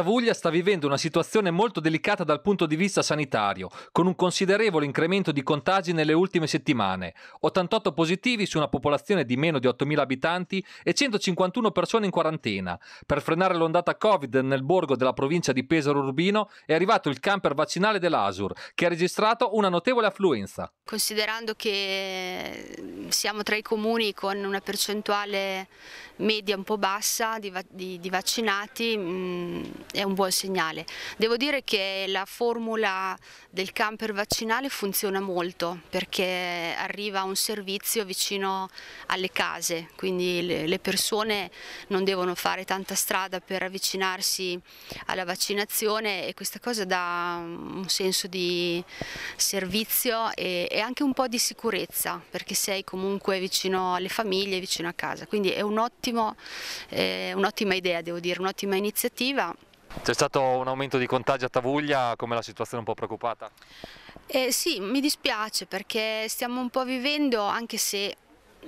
Civitavuglia sta vivendo una situazione molto delicata dal punto di vista sanitario, con un considerevole incremento di contagi nelle ultime settimane. 88 positivi su una popolazione di meno di 8.000 abitanti e 151 persone in quarantena. Per frenare l'ondata Covid nel borgo della provincia di Pesaro Urbino è arrivato il camper vaccinale dell'Asur, che ha registrato una notevole affluenza. Considerando che siamo tra i comuni con una percentuale media un po' bassa di, di, di vaccinati, mh, mm, è un buon segnale. Devo dire che la formula del camper vaccinale funziona molto perché arriva un servizio vicino alle case, quindi le, le persone non devono fare tanta strada per avvicinarsi alla vaccinazione e questa cosa dà un senso di servizio e, e anche un po' di sicurezza perché sei comunque comunque vicino alle famiglie, vicino a casa. Quindi è eh, un'ottima eh, un idea, devo dire, un'ottima iniziativa. C'è stato un aumento di contagi a Tavuglia, come la situazione è un po' preoccupata? Eh, sì, mi dispiace perché stiamo un po' vivendo, anche se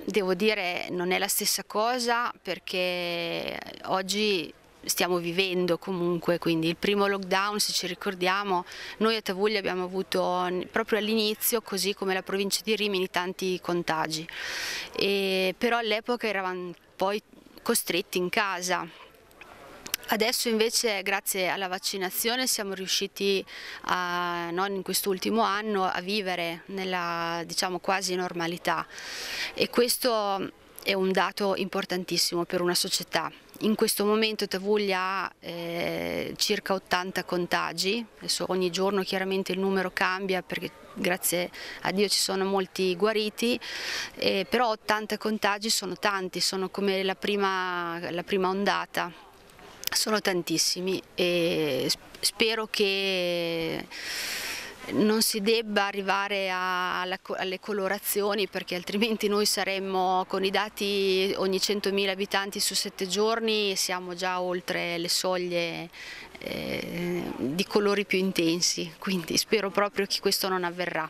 devo dire non è la stessa cosa, perché oggi stiamo vivendo comunque, quindi il primo lockdown se ci ricordiamo noi a Tavuglia abbiamo avuto proprio all'inizio così come la provincia di Rimini tanti contagi, e, però all'epoca eravamo poi costretti in casa Adesso invece grazie alla vaccinazione siamo riusciti a, non in quest'ultimo anno a vivere nella diciamo, quasi normalità e questo è un dato importantissimo per una società in questo momento Tavuglia ha eh, circa 80 contagi, Adesso ogni giorno chiaramente il numero cambia perché grazie a Dio ci sono molti guariti, eh, però 80 contagi sono tanti, sono come la prima, la prima ondata, sono tantissimi e spero che non si debba arrivare a, alla, alle colorazioni perché altrimenti noi saremmo con i dati ogni 100.000 abitanti su 7 giorni e siamo già oltre le soglie eh, di colori più intensi, quindi spero proprio che questo non avverrà.